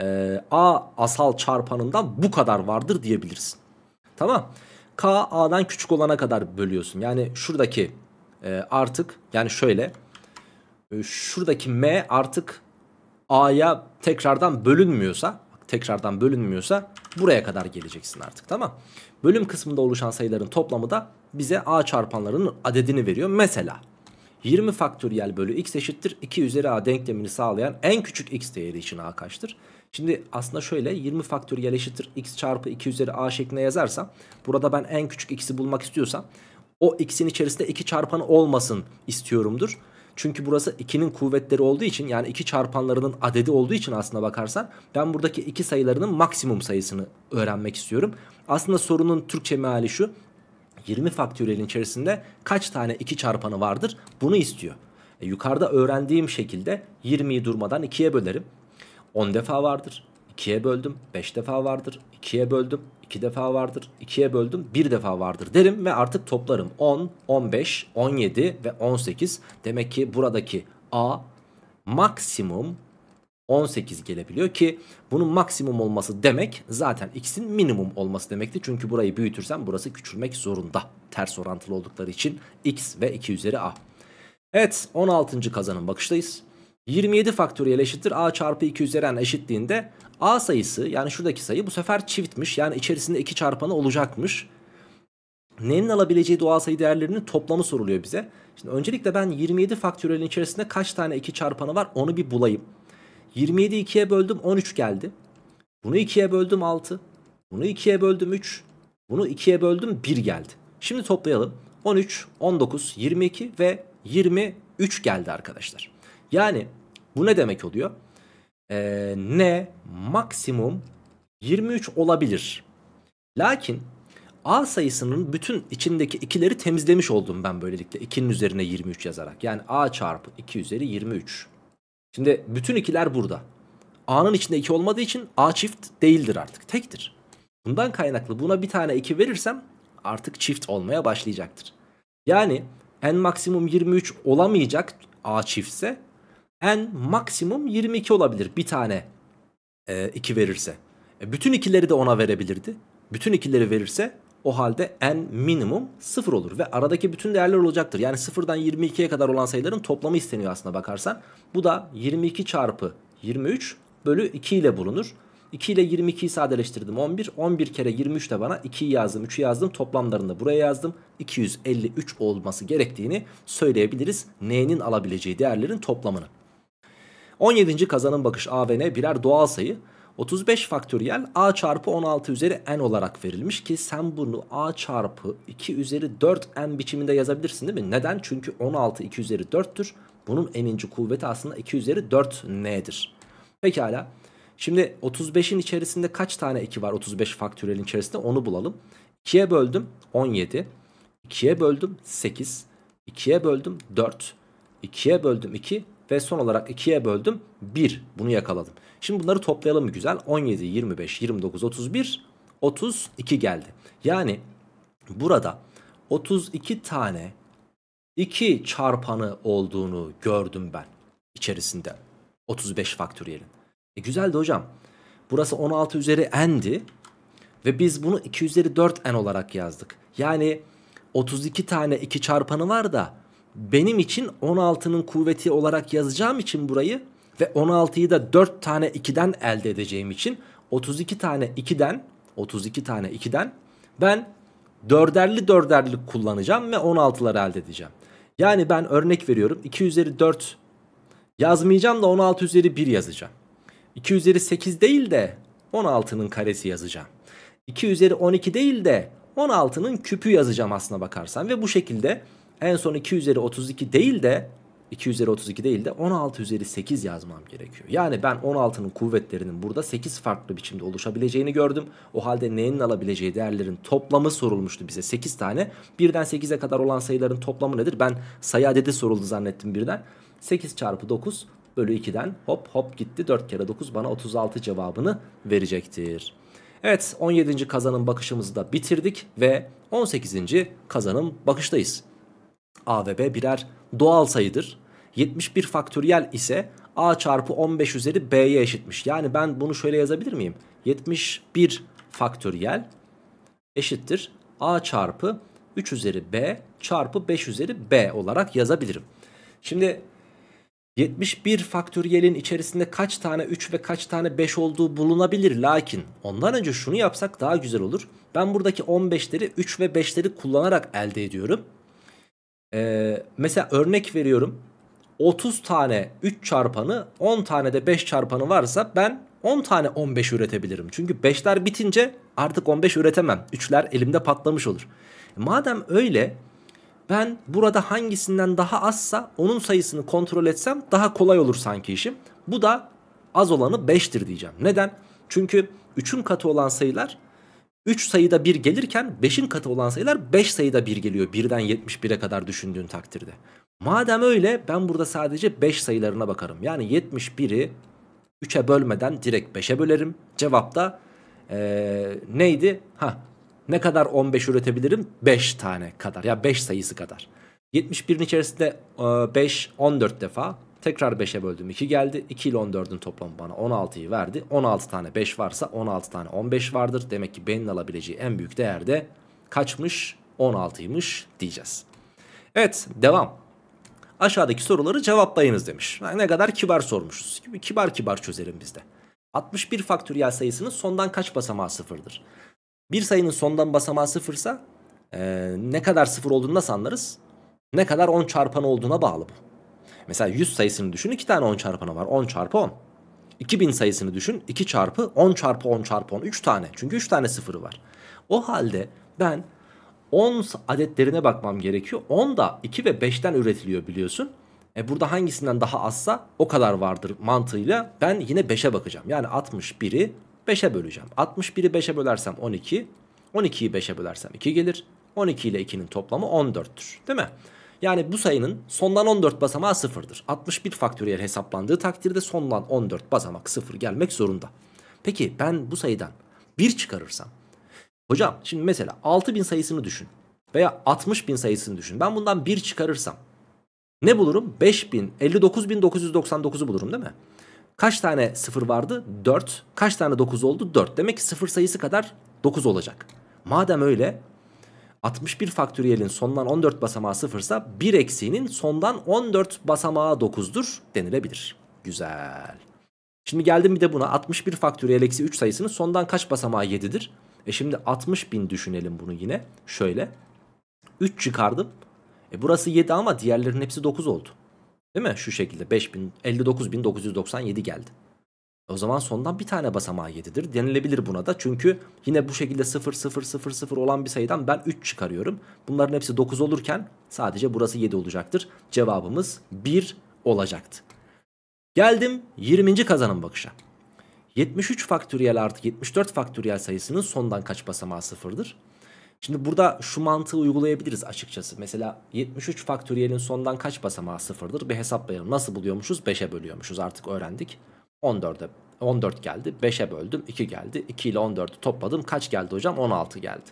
e, A asal çarpanından bu kadar vardır diyebilirsin. Tamam. K A'dan küçük olana kadar bölüyorsun. Yani şuradaki e, artık yani şöyle e, şuradaki M artık A'ya tekrardan bölünmüyorsa tekrardan bölünmüyorsa buraya kadar geleceksin artık tamam Bölüm kısmında oluşan sayıların toplamı da bize a çarpanlarının adedini veriyor. Mesela 20 faktöriyel bölü x eşittir 2 üzeri a denklemini sağlayan en küçük x değeri için a kaçtır? Şimdi aslında şöyle 20 faktöriyel eşittir x çarpı 2 üzeri a şeklinde yazarsam burada ben en küçük x'i bulmak istiyorsam o x'in içerisinde 2 çarpanı olmasın istiyorumdur. Çünkü burası 2'nin kuvvetleri olduğu için yani 2 çarpanlarının adedi olduğu için aslına bakarsan ben buradaki 2 sayılarının maksimum sayısını öğrenmek istiyorum. Aslında sorunun Türkçe meali şu. 20 faktörelin içerisinde kaç tane 2 çarpanı vardır? Bunu istiyor. E, yukarıda öğrendiğim şekilde 20'yi durmadan 2'ye bölerim. 10 defa vardır. 2'ye böldüm. 5 defa vardır. 2'ye böldüm. 2 defa vardır. 2'ye böldüm. 1 defa vardır derim ve artık toplarım. 10, 15, 17 ve 18. Demek ki buradaki A maksimum 18 gelebiliyor ki bunun maksimum olması demek zaten x'in minimum olması demekti. Çünkü burayı büyütürsem burası küçülmek zorunda. Ters orantılı oldukları için x ve 2 üzeri a. Evet 16. kazanın bakıştayız. 27 faktöriyel eşittir a çarpı 2 üzeri n eşitliğinde a sayısı yani şuradaki sayı bu sefer çiftmiş. Yani içerisinde 2 çarpanı olacakmış. neyin alabileceği doğal sayı değerlerinin toplamı soruluyor bize. Şimdi öncelikle ben 27 faktöriyelin içerisinde kaç tane 2 çarpanı var onu bir bulayım. 27'yi 2'ye böldüm 13 geldi. Bunu 2'ye böldüm 6. Bunu 2'ye böldüm 3. Bunu 2'ye böldüm 1 geldi. Şimdi toplayalım. 13, 19, 22 ve 23 geldi arkadaşlar. Yani bu ne demek oluyor? Ee, ne maksimum 23 olabilir. Lakin A sayısının bütün içindeki ikileri temizlemiş oldum ben böylelikle. 2'nin üzerine 23 yazarak. Yani A çarpı 2 üzeri 23 Şimdi bütün ikiler burada. A'nın içinde 2 olmadığı için A çift değildir artık. Tektir. Bundan kaynaklı buna bir tane 2 verirsem artık çift olmaya başlayacaktır. Yani n maksimum 23 olamayacak A çiftse n maksimum 22 olabilir bir tane 2 e, iki verirse. E, bütün ikileri de ona verebilirdi. Bütün ikileri verirse o halde n minimum 0 olur ve aradaki bütün değerler olacaktır. Yani 0'dan 22'ye kadar olan sayıların toplamı isteniyor aslında bakarsan. Bu da 22 çarpı 23 bölü 2 ile bulunur. 2 ile 22'yi sadeleştirdim 11. 11 kere 23 de bana 2'yi yazdım 3'ü yazdım toplamlarını da buraya yazdım. 253 olması gerektiğini söyleyebiliriz. N'nin alabileceği değerlerin toplamını. 17. Kazanın bakış A ve N birer doğal sayı. 35 faktöriyel a çarpı 16 üzeri n olarak verilmiş ki sen bunu a çarpı 2 üzeri 4 n biçiminde yazabilirsin değil mi? Neden? Çünkü 16 2 üzeri 4'tür. Bunun ninci kuvveti aslında 2 üzeri 4 n'dir. Pekala. Şimdi 35'in içerisinde kaç tane 2 var 35 faktöriyelin içerisinde onu bulalım. 2'ye böldüm 17. 2'ye böldüm 8. 2'ye böldüm 4. 2'ye böldüm 2 ve son olarak 2'ye böldüm 1. Bunu yakaladım. Şimdi bunları toplayalım mı güzel. 17, 25, 29, 31, 32 geldi. Yani burada 32 tane 2 çarpanı olduğunu gördüm ben içerisinde. 35 faktöriyelin. E güzel de hocam. Burası 16 üzeri n'di. Ve biz bunu 2 üzeri 4 n olarak yazdık. Yani 32 tane 2 çarpanı var da benim için 16'nın kuvveti olarak yazacağım için burayı ve 16'yı da 4 tane 2'den elde edeceğim için 32 tane 2'den 32 tane 2'den ben dörderli dörderli kullanacağım ve 16'ları elde edeceğim. Yani ben örnek veriyorum 2 üzeri 4 yazmayacağım da 16 üzeri 1 yazacağım. 2 üzeri 8 değil de 16'nın karesi yazacağım. 2 üzeri 12 değil de 16'nın küpü yazacağım aslına bakarsan. Ve bu şekilde en son 2 üzeri 32 değil de 2 üzeri 32 değil de 16 üzeri 8 yazmam gerekiyor. Yani ben 16'nın kuvvetlerinin burada 8 farklı biçimde oluşabileceğini gördüm. O halde n'nin alabileceği değerlerin toplamı sorulmuştu bize 8 tane. Birden 8'e kadar olan sayıların toplamı nedir? Ben sayı adedi soruldu zannettim birden. 8 çarpı 9 bölü 2'den hop hop gitti. 4 kere 9 bana 36 cevabını verecektir. Evet 17. kazanım bakışımızı da bitirdik ve 18. kazanım bakıştayız. A ve B birer doğal sayıdır. 71 faktöriyel ise A çarpı 15 üzeri B'ye eşitmiş. Yani ben bunu şöyle yazabilir miyim? 71 faktöriyel eşittir A çarpı 3 üzeri B çarpı 5 üzeri B olarak yazabilirim. Şimdi 71 faktöriyelin içerisinde kaç tane 3 ve kaç tane 5 olduğu bulunabilir. Lakin ondan önce şunu yapsak daha güzel olur. Ben buradaki 15'leri 3 ve 5'leri kullanarak elde ediyorum. Ee, mesela örnek veriyorum. 30 tane 3 çarpanı 10 tane de 5 çarpanı varsa ben 10 tane 15 üretebilirim. Çünkü 5'ler bitince artık 15 üretemem. 3'ler elimde patlamış olur. E, madem öyle ben burada hangisinden daha azsa onun sayısını kontrol etsem daha kolay olur sanki işim. Bu da az olanı 5'tir diyeceğim. Neden? Çünkü 3'ün katı olan sayılar 3 sayıda 1 gelirken 5'in katı olan sayılar 5 sayıda 1 geliyor 1'den 71'e kadar düşündüğün takdirde. Madem öyle ben burada sadece 5 sayılarına bakarım. Yani 71'i 3'e bölmeden direkt 5'e bölerim. Cevap da ee, neydi? Ha ne kadar 15 üretebilirim? 5 tane kadar ya 5 sayısı kadar. 71'in içerisinde 5 14 defa Tekrar 5'e böldüm 2 geldi. 2 ile 14'ün toplamı bana 16'yı verdi. 16 tane 5 varsa 16 tane 15 vardır. Demek ki B'nin alabileceği en büyük değer de kaçmış? 16'ymış diyeceğiz. Evet devam. Aşağıdaki soruları cevaplayınız demiş. Ne kadar kibar sormuşuz. Kibar kibar çözelim biz de. 61 faktöriyel sayısının sondan kaç basamağı sıfırdır? Bir sayının sondan basamağı sıfırsa e, ne kadar sıfır olduğunu nasıl anlarız? Ne kadar 10 çarpan olduğuna bağlı bu. Mesela 100 sayısını düşün 2 tane 10 çarpanı var. 10 çarpı 10. 2000 sayısını düşün 2 çarpı 10 çarpı 10 çarpı 10. 3 tane. Çünkü 3 tane sıfırı var. O halde ben 10 adetlerine bakmam gerekiyor. 10 da 2 ve 5'ten üretiliyor biliyorsun. E burada hangisinden daha azsa o kadar vardır mantığıyla ben yine 5'e bakacağım. Yani 61'i 5'e böleceğim. 61'i 5'e bölersem 12, 12'yi 5'e bölersem 2 gelir. 12 ile 2'nin toplamı 14'tür değil mi? Yani bu sayının sondan 14 basamağı sıfırdır. 61 faktöriyel hesaplandığı takdirde sondan 14 basamak sıfır gelmek zorunda. Peki ben bu sayıdan 1 çıkarırsam. Hocam şimdi mesela 6000 sayısını düşün veya 60.000 sayısını düşün. Ben bundan 1 çıkarırsam ne bulurum? 5000, 59.999'u bulurum değil mi? Kaç tane 0 vardı? 4. Kaç tane 9 oldu? 4. Demek ki 0 sayısı kadar 9 olacak. Madem öyle 61 faktöriyelin sondan 14 basamağı sıfırsa 1 eksiğinin sondan 14 basamağı 9'dur denilebilir. Güzel. Şimdi geldim bir de buna 61 faktöriyel eksi 3 sayısının sondan kaç basamağı 7'dir? E şimdi 60 bin düşünelim bunu yine. Şöyle. 3 çıkardım. E burası 7 ama diğerlerinin hepsi 9 oldu. Değil mi? Şu şekilde 5000 59.997 geldi. O zaman sondan bir tane basamağı 7'dir denilebilir buna da. Çünkü yine bu şekilde 0 0 0 0 olan bir sayıdan ben 3 çıkarıyorum. Bunların hepsi 9 olurken sadece burası 7 olacaktır. Cevabımız 1 olacaktı. Geldim 20. kazanım bakışa. 73 faktöriyel artı 74 faktöriyel sayısının sondan kaç basamağı sıfırdır? Şimdi burada şu mantığı uygulayabiliriz açıkçası. Mesela 73 faktöriyelin sondan kaç basamağı sıfırdır? Bir hesaplayalım. Nasıl buluyormuşuz? 5'e bölüyormuşuz artık öğrendik. 14'e 14 geldi. 5'e böldüm 2 geldi. 2 ile 14'ü topladım. Kaç geldi hocam? 16 geldi.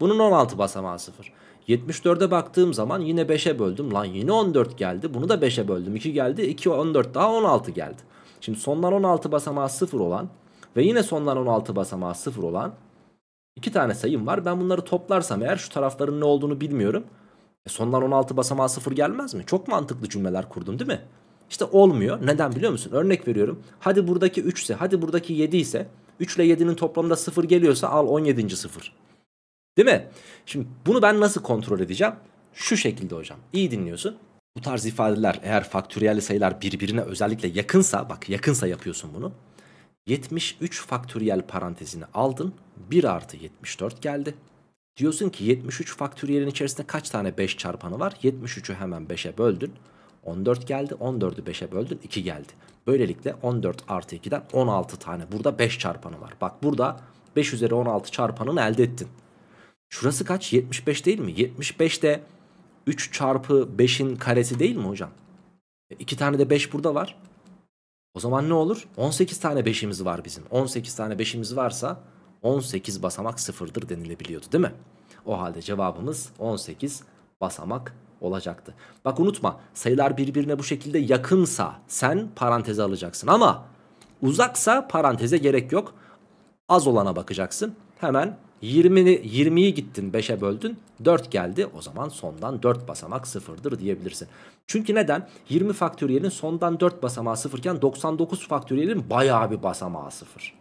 Bunun 16 basamağı 0. 74'e baktığım zaman yine 5'e böldüm. Lan yine 14 geldi. Bunu da 5'e böldüm. 2 geldi. 2 14 daha 16 geldi. Şimdi sondan 16 basamağı 0 olan ve yine sondan 16 basamağı 0 olan iki tane sayım var. Ben bunları toplarsam eğer şu tarafların ne olduğunu bilmiyorum. E sondan 16 basamağı 0 gelmez mi? Çok mantıklı cümleler kurdum değil mi? İşte olmuyor. Neden biliyor musun? Örnek veriyorum. Hadi buradaki 3 ise, hadi buradaki 7 ise 3 ile 7'nin toplamında 0 geliyorsa al 17. 0. Değil mi? Şimdi bunu ben nasıl kontrol edeceğim? Şu şekilde hocam. İyi dinliyorsun. Bu tarz ifadeler eğer faktöriyel sayılar birbirine özellikle yakınsa bak yakınsa yapıyorsun bunu. 73 faktöriyel parantezini aldın 1 artı 74 geldi. Diyorsun ki 73 faktöriyelin içerisinde kaç tane 5 çarpanı var? 73'ü hemen 5'e böldün. 14 geldi. 14'ü 5'e böldün 2 geldi. Böylelikle 14 artı 2'den 16 tane. Burada 5 çarpanı var. Bak burada 5 üzeri 16 çarpanını elde ettin. Şurası kaç? 75 değil mi? 75 de 3 çarpı 5'in karesi değil mi hocam? 2 e, tane de 5 burada var. O zaman ne olur? 18 tane 5'imiz var bizim. 18 tane 5'imiz varsa 18 basamak sıfırdır denilebiliyordu değil mi? O halde cevabımız 18 basamak olacaktı. Bak unutma sayılar birbirine bu şekilde yakınsa sen paranteze alacaksın ama uzaksa paranteze gerek yok. Az olana bakacaksın. Hemen 20'yi 20'yi gittin 5'e böldün 4 geldi o zaman sondan 4 basamak sıfırdır diyebilirsin. Çünkü neden? 20 faktöriyelin sondan 4 basamağı sıfırken 99 faktöriyelin bayağı bir basamağı sıfır.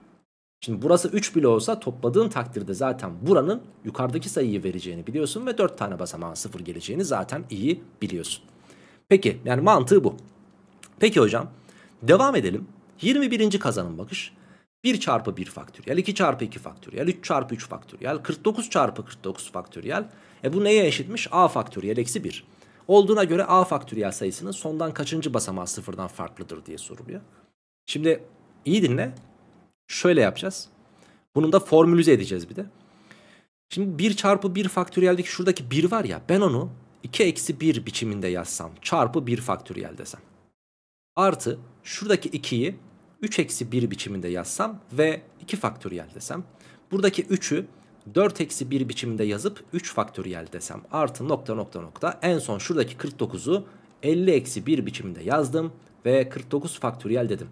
Şimdi burası 3 bile olsa topladığın takdirde zaten buranın yukarıdaki sayıyı vereceğini biliyorsun ve 4 tane basamağın 0 geleceğini zaten iyi biliyorsun. Peki yani mantığı bu. Peki hocam devam edelim. 21. kazanım bakış. 1 çarpı 1 faktöriyel, 2 çarpı 2 faktöriyel, 3 çarpı 3 faktöriyel, 49 çarpı 49 faktöriyel. E bu neye eşitmiş? A faktöriyel eksi 1. Olduğuna göre A faktöriyel sayısının sondan kaçıncı basamağı sıfırdan farklıdır diye soruluyor. Şimdi iyi dinle. Şöyle yapacağız. Bunun da formülize edeceğiz bir de. Şimdi 1 çarpı 1 faktöriyelde şuradaki 1 var ya ben onu 2 eksi 1 biçiminde yazsam çarpı 1 faktöriyel desem. Artı şuradaki 2'yi 3 eksi 1 biçiminde yazsam ve 2 faktöriyel desem. Buradaki 3'ü 4 eksi 1 biçiminde yazıp 3 faktöriyel desem artı nokta nokta nokta en son şuradaki 49'u 50 eksi 1 biçiminde yazdım ve 49 faktöriyel dedim.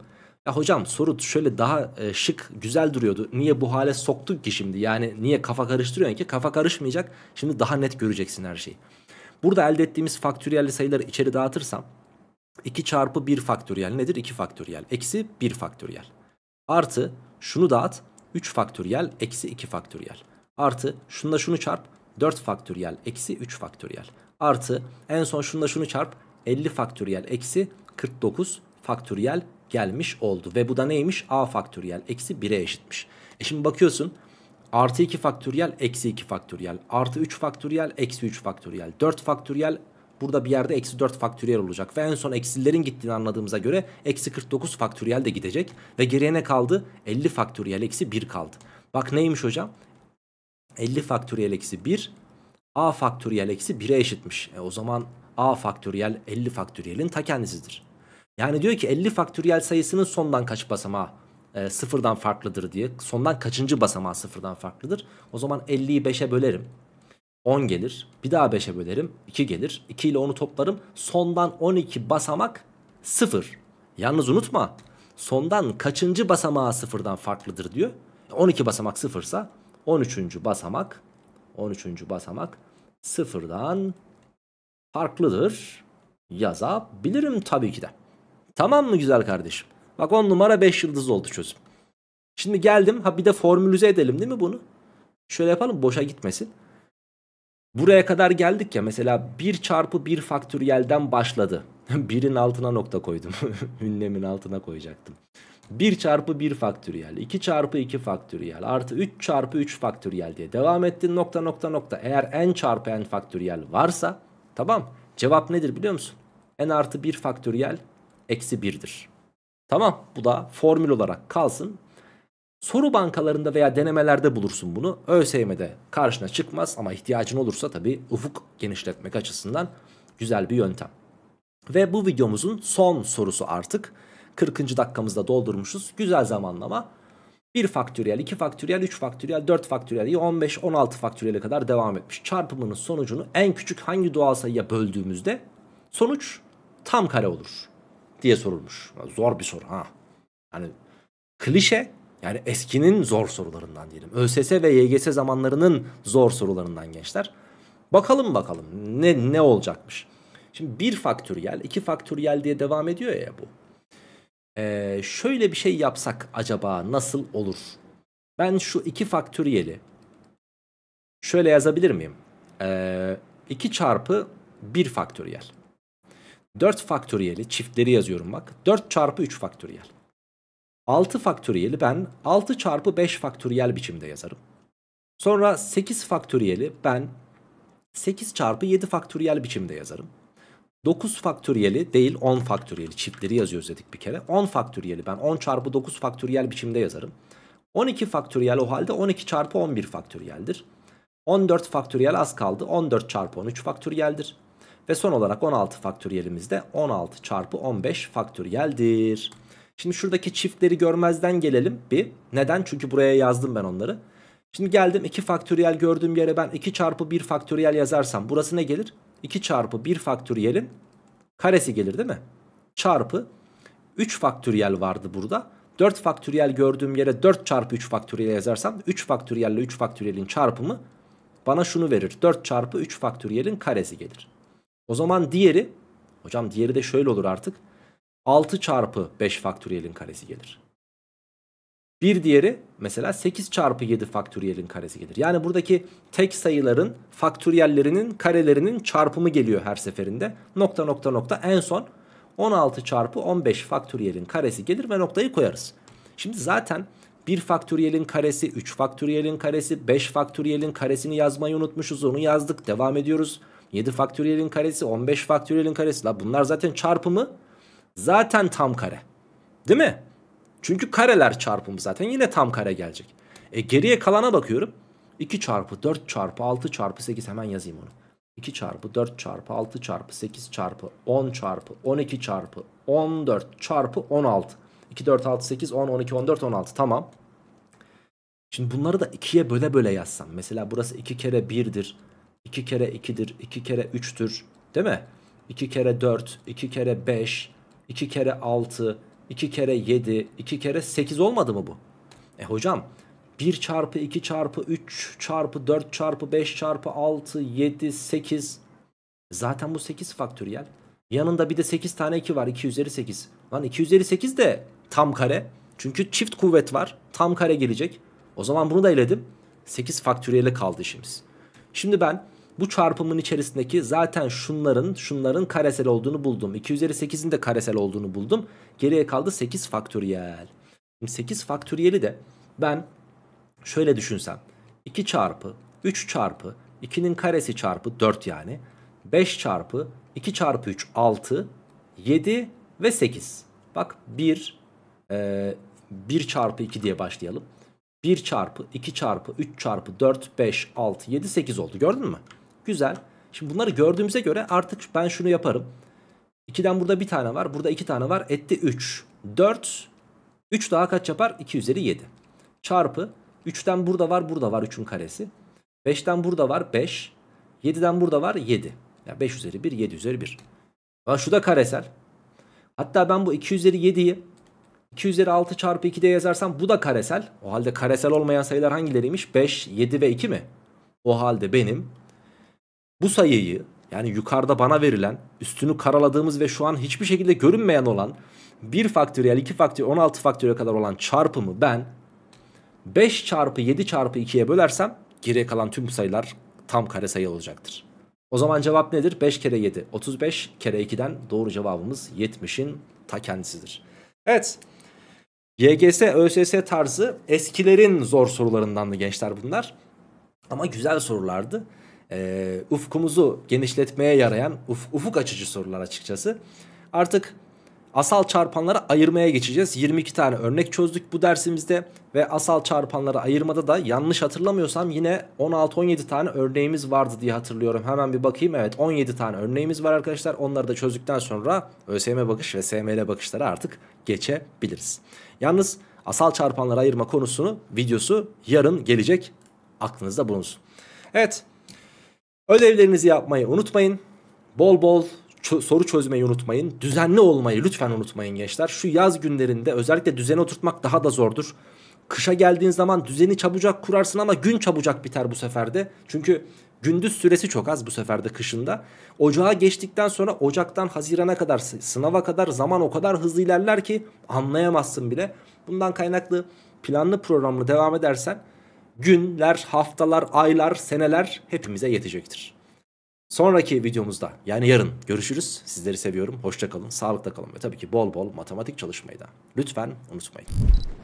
Ya hocam soru şöyle daha e, şık güzel duruyordu. Niye bu hale soktuk ki şimdi? Yani niye kafa karıştırıyorsun ki? Kafa karışmayacak. Şimdi daha net göreceksin her şeyi. Burada elde ettiğimiz faktöriyelli sayıları içeri dağıtırsam 2 çarpı 1 faktöriyel nedir? 2 faktöriyel. Eksi 1 faktöriyel. Artı şunu dağıt 3 faktöriyel eksi 2 faktöriyel. Artı şunda şunu çarp 4 faktöriyel eksi 3 faktöriyel. Artı en son şunda şunu çarp 50 faktöriyel eksi 49 faktöriyel gelmiş oldu. Ve bu da neymiş? A faktöriyel eksi 1'e eşitmiş. E şimdi bakıyorsun artı 2 faktöriyel eksi 2 faktöriyel artı 3 faktöriyel eksi 3 faktöriyel 4 faktöriyel burada bir yerde eksi 4 faktöriyel olacak. Ve en son eksilerin gittiğini anladığımıza göre eksi 49 faktöriyel de gidecek. Ve geriye ne kaldı? 50 faktöriyel eksi 1 kaldı. Bak neymiş hocam? 50 faktöriyel eksi 1 a faktöriyel eksi 1'e eşitmiş. E o zaman a faktöriyel 50 faktöriyelin ta kendisidir. Yani diyor ki 50 faktöriyel sayısının sondan kaç basamağı e, sıfırdan farklıdır diye. Sondan kaçıncı basamağı sıfırdan farklıdır? O zaman 50'yi 5'e bölerim. 10 gelir. Bir daha 5'e bölerim. 2 gelir. 2 ile 10'u toplarım. Sondan 12 basamak sıfır. Yalnız unutma. Sondan kaçıncı basamağı sıfırdan farklıdır diyor. 12 basamak sıfırsa 13. basamak 13. basamak sıfırdan farklıdır yazabilirim tabii ki de. Tamam mı güzel kardeşim? Bak 10 numara 5 yıldız oldu çözüm. Şimdi geldim. Ha bir de formülize edelim değil mi bunu? Şöyle yapalım boşa gitmesin. Buraya kadar geldik ya mesela 1 çarpı 1 faktöriyelden başladı. 1'in altına nokta koydum. Ünlemin altına koyacaktım. 1 çarpı 1 faktöriyel, 2 çarpı 2 faktöriyel, artı 3 çarpı 3 faktöriyel diye devam ettin nokta nokta nokta. Eğer n çarpı n faktöriyel varsa tamam cevap nedir biliyor musun? n artı 1 faktöriyel eksi 1'dir. Tamam bu da formül olarak kalsın. Soru bankalarında veya denemelerde bulursun bunu. ÖSYM'de karşına çıkmaz ama ihtiyacın olursa tabii ufuk genişletmek açısından güzel bir yöntem. Ve bu videomuzun son sorusu artık. 40. dakikamızda doldurmuşuz. Güzel zamanlama. 1 faktöriyel, 2 faktöriyel, 3 faktöriyel, 4 faktöriyel, 15, 16 faktöriyel kadar devam etmiş. Çarpımının sonucunu en küçük hangi doğal sayıya böldüğümüzde sonuç tam kare olur diye sorulmuş. Zor bir soru ha. Yani klişe yani eskinin zor sorularından diyelim. ÖSS ve YGS zamanlarının zor sorularından gençler. Bakalım bakalım ne, ne olacakmış. Şimdi bir faktöriyel, iki faktöriyel diye devam ediyor ya bu. Ee, şöyle bir şey yapsak acaba nasıl olur? Ben şu iki faktöriyeli şöyle yazabilir miyim? Ee, 2 çarpı 1 faktöriyel. 4 faktöriyeli çiftleri yazıyorum bak. 4 çarpı 3 faktöriyel. 6 faktöriyeli ben 6 çarpı 5 faktöriyel biçimde yazarım. Sonra 8 faktöriyeli ben 8 çarpı 7 faktöriyel biçimde yazarım. 9 faktöriyeli değil 10 faktöriyeli çiftleri yazıyoruz dedik bir kere. 10 faktöriyeli ben 10 çarpı 9 faktöriyel biçimde yazarım. 12 faktöriyel o halde 12 çarpı 11 faktöriyeldir. 14 faktöriyel az kaldı 14 çarpı 13 faktöriyeldir. Ve son olarak 16 faktöriyelimizde 16 çarpı 15 faktöriyeldir. Şimdi şuradaki çiftleri görmezden gelelim bir. Neden? Çünkü buraya yazdım ben onları. Şimdi geldim 2 faktöriyel gördüğüm yere ben 2 çarpı 1 faktöriyel yazarsam burası ne gelir? 2 çarpı 1 faktöriyelin karesi gelir değil mi? Çarpı 3 faktöriyel vardı burada. 4 faktöriyel gördüğüm yere 4 çarpı 3 faktöriyel yazarsam 3 faktöriyel ile 3 faktöriyelin çarpımı bana şunu verir. 4 çarpı 3 faktöriyelin karesi gelir. O zaman diğeri hocam diğeri de şöyle olur artık. 6 çarpı 5 faktöriyelin karesi gelir. Bir diğeri mesela 8 çarpı 7 faktöriyelin karesi gelir. Yani buradaki tek sayıların faktöriyellerinin karelerinin çarpımı geliyor her seferinde. Nokta nokta nokta en son 16 çarpı 15 faktöriyelin karesi gelir ve noktayı koyarız. Şimdi zaten 1 faktöriyelin karesi, 3 faktöriyelin karesi, 5 faktöriyelin karesini yazmayı unutmuşuz. Onu yazdık. Devam ediyoruz. 7 faktöriyelin karesi 15 faktöriyelin karesi. La bunlar zaten çarpımı zaten tam kare. Değil mi? Çünkü kareler çarpımı zaten yine tam kare gelecek. E geriye kalana bakıyorum. 2 çarpı 4 çarpı 6 çarpı 8 hemen yazayım onu. 2 çarpı 4 çarpı 6 çarpı 8 çarpı 10 çarpı 12 çarpı 14 çarpı 16. 2, 4, 6, 8, 10, 12, 14, 16 tamam. Şimdi bunları da 2'ye böyle böyle yazsam. Mesela burası 2 kere 1'dir. 2 kere 2'dir, 2 kere 3'tür değil mi? 2 kere 4, 2 kere 5, 2 kere 6, 2 kere 7, 2 kere 8 olmadı mı bu? E hocam 1 çarpı 2 çarpı 3 çarpı 4 çarpı 5 çarpı 6, 7, 8. Zaten bu 8 faktöriyel. Yanında bir de 8 tane 2 var. 2 üzeri 8. Lan 2 üzeri 8 de tam kare. Çünkü çift kuvvet var. Tam kare gelecek. O zaman bunu da eledim. 8 faktöriyeli kaldı işimiz. Şimdi ben bu çarpımın içerisindeki zaten şunların şunların karesel olduğunu buldum. 2 üzeri 8'in de karesel olduğunu buldum. Geriye kaldı 8 faktöriyel. 8 faktöriyeli de ben şöyle düşünsem. 2 çarpı 3 çarpı 2'nin karesi çarpı 4 yani. 5 çarpı 2 çarpı 3 6 7 ve 8. Bak 1 e, 1 çarpı 2 diye başlayalım. 1 çarpı 2 çarpı 3 çarpı 4 5 6 7 8 oldu gördün mü? Güzel. Şimdi bunları gördüğümüze göre artık ben şunu yaparım. 2'den burada bir tane var. Burada iki tane var. Etti 3. 4. 3 daha kaç yapar? 2 üzeri 7. Çarpı. 3'ten burada var. Burada var 3'ün karesi. 5'ten burada var 5. 7'den burada var 7. Yani 5 üzeri 1, 7 üzeri 1. Ama şu da karesel. Hatta ben bu 2 üzeri 7'yi 2 üzeri 6 çarpı 2'de yazarsam bu da karesel. O halde karesel olmayan sayılar hangileriymiş? 5, 7 ve 2 mi? O halde benim bu sayıyı yani yukarıda bana verilen üstünü karaladığımız ve şu an hiçbir şekilde görünmeyen olan 1 faktöriyel 2 faktöriyel 16 faktöriyel kadar olan çarpımı ben 5 çarpı 7 çarpı 2'ye bölersem geriye kalan tüm sayılar tam kare sayı olacaktır. O zaman cevap nedir? 5 kere 7 35 kere 2'den doğru cevabımız 70'in ta kendisidir. Evet YGS, ÖSS tarzı eskilerin zor sorularındandı gençler bunlar. Ama güzel sorulardı e, ufkumuzu genişletmeye yarayan uf, ufuk açıcı sorular açıkçası. Artık asal çarpanlara ayırmaya geçeceğiz. 22 tane örnek çözdük bu dersimizde ve asal çarpanlara ayırmada da yanlış hatırlamıyorsam yine 16-17 tane örneğimiz vardı diye hatırlıyorum. Hemen bir bakayım evet 17 tane örneğimiz var arkadaşlar. Onları da çözdükten sonra ÖSYM bakış ve SML bakışlara artık geçebiliriz. Yalnız asal çarpanlara ayırma konusunu videosu yarın gelecek aklınızda bulunsun. Evet Ödevlerinizi yapmayı unutmayın. Bol bol soru çözmeyi unutmayın. Düzenli olmayı lütfen unutmayın gençler. Şu yaz günlerinde özellikle düzeni oturtmak daha da zordur. Kışa geldiğin zaman düzeni çabucak kurarsın ama gün çabucak biter bu seferde. Çünkü gündüz süresi çok az bu seferde kışında. Ocağa geçtikten sonra Ocak'tan Haziran'a kadar sınava kadar zaman o kadar hızlı ilerler ki anlayamazsın bile. Bundan kaynaklı planlı programlı devam edersen günler, haftalar, aylar, seneler hepimize yetecektir. Sonraki videomuzda yani yarın görüşürüz. Sizleri seviyorum. Hoşçakalın, Sağlıkta kalın ve tabii ki bol bol matematik çalışmayı da lütfen unutmayın.